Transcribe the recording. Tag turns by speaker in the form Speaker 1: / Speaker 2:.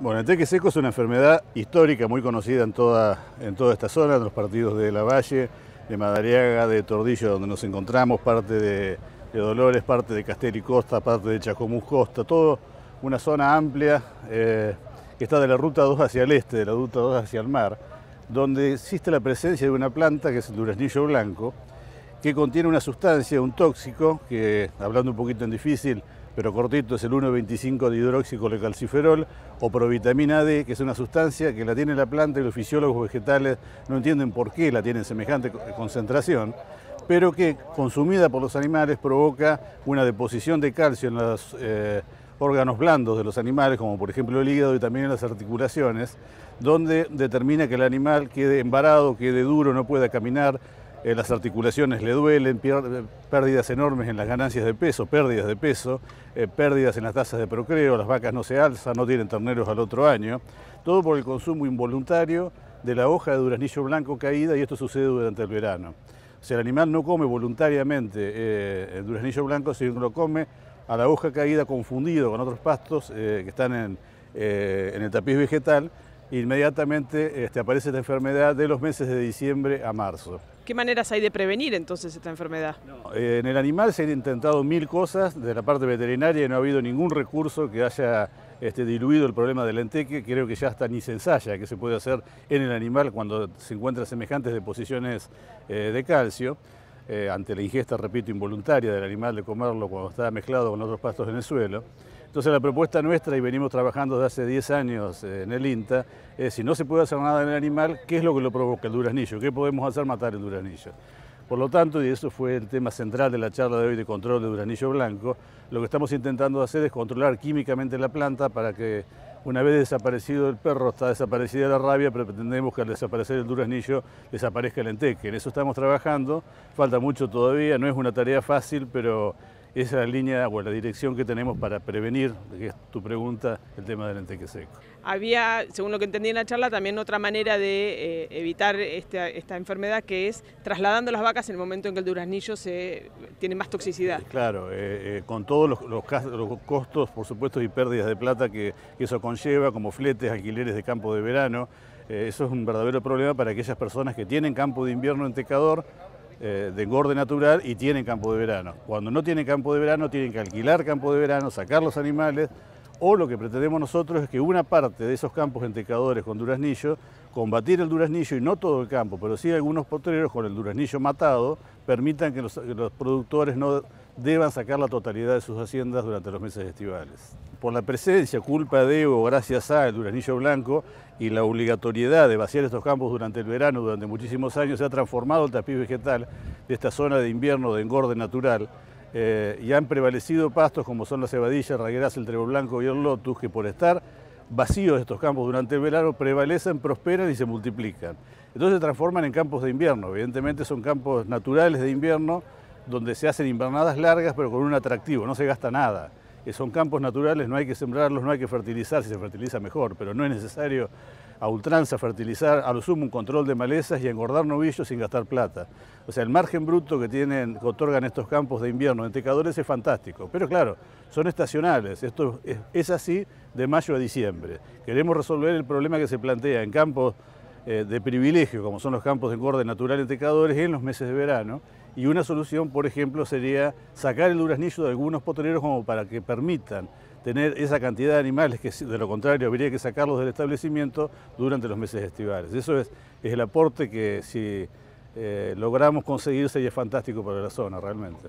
Speaker 1: Bueno, el teque seco es una enfermedad histórica muy conocida en toda, en toda esta zona, en los partidos de La Valle, de Madariaga, de Tordillo, donde nos encontramos, parte de, Dolores, parte de Castel y Costa, parte de Chacomús Costa, todo una zona amplia eh, que está de la ruta 2 hacia el este, de la ruta 2 hacia el mar, donde existe la presencia de una planta que es el duraznillo blanco, que contiene una sustancia, un tóxico, que hablando un poquito en difícil, pero cortito, es el 1,25 de calciferol o provitamina D, que es una sustancia que la tiene la planta y los fisiólogos vegetales no entienden por qué la tienen semejante concentración, pero que consumida por los animales provoca una deposición de calcio en los eh, órganos blandos de los animales, como por ejemplo el hígado y también en las articulaciones, donde determina que el animal quede embarado, quede duro, no pueda caminar, eh, las articulaciones le duelen, pérdidas enormes en las ganancias de peso, pérdidas de peso, eh, pérdidas en las tasas de procreo, las vacas no se alzan, no tienen terneros al otro año, todo por el consumo involuntario de la hoja de duraznillo blanco caída y esto sucede durante el verano. Si el animal no come voluntariamente eh, el duraznillo blanco, sino que lo come a la hoja caída confundido con otros pastos que están en el tapiz vegetal inmediatamente este, aparece esta enfermedad de los meses de diciembre a marzo. ¿Qué maneras hay de prevenir entonces esta enfermedad? Eh, en el animal se han intentado mil cosas, de la parte veterinaria no ha habido ningún recurso que haya este, diluido el problema del enteque, creo que ya hasta ni se ensaya que se puede hacer en el animal cuando se encuentra semejantes deposiciones eh, de calcio. Eh, ante la ingesta, repito, involuntaria del animal de comerlo cuando está mezclado con otros pastos en el suelo. Entonces la propuesta nuestra, y venimos trabajando desde hace 10 años eh, en el INTA, es si no se puede hacer nada en el animal, ¿qué es lo que lo provoca el duranillo? ¿Qué podemos hacer matar el duranillo? Por lo tanto, y eso fue el tema central de la charla de hoy de control de duranillo blanco, lo que estamos intentando hacer es controlar químicamente la planta para que una vez desaparecido el perro, está desaparecida la rabia, pero pretendemos que al desaparecer el duranillo desaparezca el enteque. En eso estamos trabajando, falta mucho todavía, no es una tarea fácil, pero esa línea o la dirección que tenemos para prevenir, que es tu pregunta, el tema del enteque seco. Había, según lo que entendí en la charla, también otra manera de eh, evitar esta, enfermedad que es trasladando las vacas en el momento en que el duraznillo se, tiene más toxicidad. Eh, claro, eh, con todos los, costos, por supuesto, y pérdidas de plata que, eso conlleva, como fletes, alquileres de campo de verano, eso es un verdadero problema para aquellas personas que tienen campo de invierno en tecador eh, de engorde natural y tienen campo de verano. Cuando no tienen campo de verano tienen que alquilar campo de verano, sacar los animales, o lo que pretendemos nosotros es que una parte de esos campos entecadores con duraznillo, combatir el duraznillo y no todo el campo, pero sí algunos potreros con el duraznillo matado, permitan que los productores no deban sacar la totalidad de sus haciendas durante los meses estivales. Por la presencia, culpa de o gracias a al duranillo blanco y la obligatoriedad de vaciar estos campos durante el verano, durante muchísimos años, se ha transformado el tapiz vegetal de esta zona de invierno de engorde natural eh, y han prevalecido pastos como son las cebadillas, ragueras, el trebol blanco y el lotus, que por estar vacíos estos campos durante el verano prevalecen, prosperan y se multiplican. Entonces se transforman en campos de invierno, evidentemente son campos naturales de invierno donde se hacen invernadas largas pero con un atractivo, no se gasta nada. Eh, son campos naturales, no hay que sembrarlos, no hay que fertilizar, si se fertiliza mejor, pero no es necesario a ultranza fertilizar, a lo sumo un control de malezas y engordar novillos sin gastar plata. O sea, el margen bruto que, tienen, otorgan estos campos de invierno en tecadores es fantástico. Pero claro, son estacionales, esto es, así de mayo a diciembre. Queremos resolver el problema que se plantea en campos eh, de privilegio, como son los campos de engorde natural en tecadores, en los meses de verano, y una solución, por ejemplo, sería sacar el duraznillo de algunos potreros como para que permitan tener esa cantidad de animales que de lo contrario habría que sacarlos del establecimiento durante los meses estivales. Eso es, el aporte que si eh, logramos conseguir sería fantástico para la zona realmente.